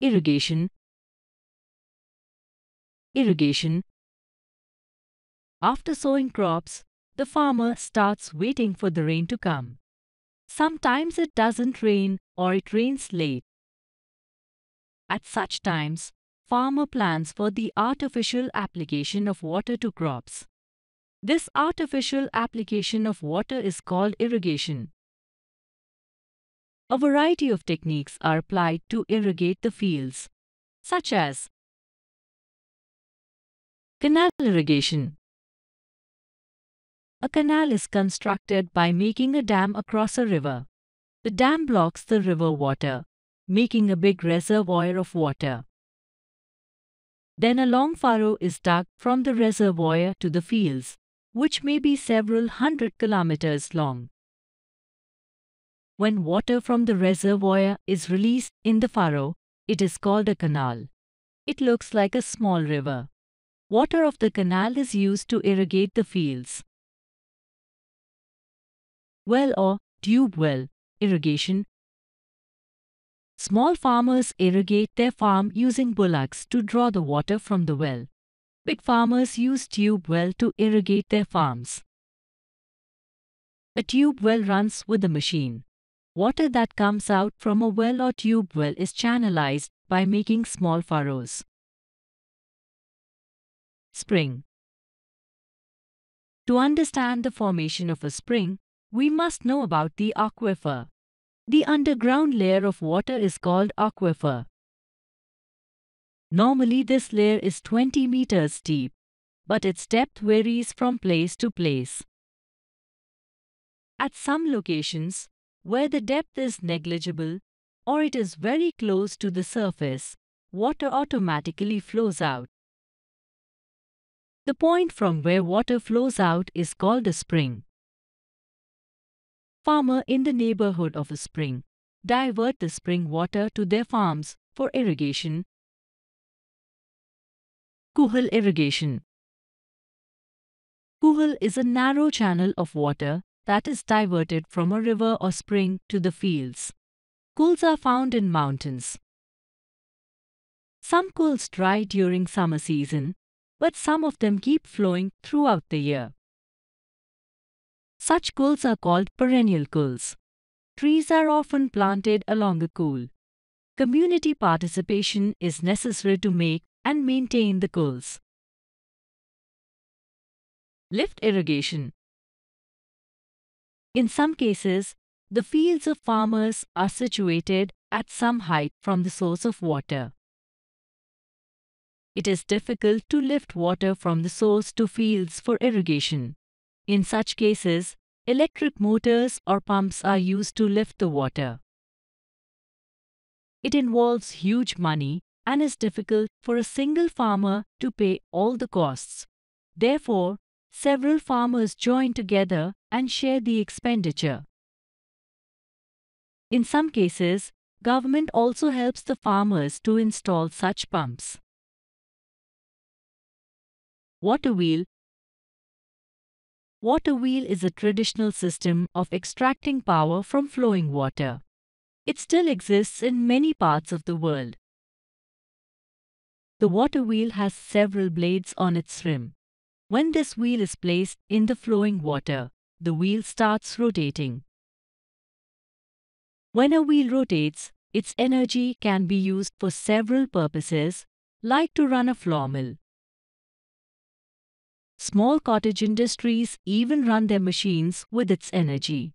irrigation irrigation After sowing crops, the farmer starts waiting for the rain to come. Sometimes it doesn't rain or it rains late. At such times, farmer plans for the artificial application of water to crops. This artificial application of water is called irrigation. A variety of techniques are applied to irrigate the fields, such as Canal irrigation A canal is constructed by making a dam across a river. The dam blocks the river water, making a big reservoir of water. Then a long furrow is dug from the reservoir to the fields, which may be several hundred kilometers long. When water from the reservoir is released in the furrow, it is called a canal. It looks like a small river. Water of the canal is used to irrigate the fields. Well or tube well irrigation. Small farmers irrigate their farm using bullocks to draw the water from the well. Big farmers use tube well to irrigate their farms. A tube well runs with a machine. Water that comes out from a well or tube well is channelized by making small furrows. Spring To understand the formation of a spring, we must know about the aquifer. The underground layer of water is called aquifer. Normally this layer is 20 meters deep, but its depth varies from place to place. At some locations, where the depth is negligible or it is very close to the surface, water automatically flows out. The point from where water flows out is called a spring. Farmer in the neighborhood of a spring divert the spring water to their farms for irrigation. Kuhal irrigation Kuhal is a narrow channel of water that is diverted from a river or spring to the fields. Cools are found in mountains. Some cools dry during summer season, but some of them keep flowing throughout the year. Such cools are called perennial cools. Trees are often planted along a cool. Community participation is necessary to make and maintain the cools. Lift irrigation in some cases, the fields of farmers are situated at some height from the source of water. It is difficult to lift water from the source to fields for irrigation. In such cases, electric motors or pumps are used to lift the water. It involves huge money and is difficult for a single farmer to pay all the costs. Therefore, several farmers join together and share the expenditure. In some cases, government also helps the farmers to install such pumps. Water wheel Water wheel is a traditional system of extracting power from flowing water. It still exists in many parts of the world. The water wheel has several blades on its rim. When this wheel is placed in the flowing water, the wheel starts rotating. When a wheel rotates, its energy can be used for several purposes, like to run a flour mill. Small cottage industries even run their machines with its energy.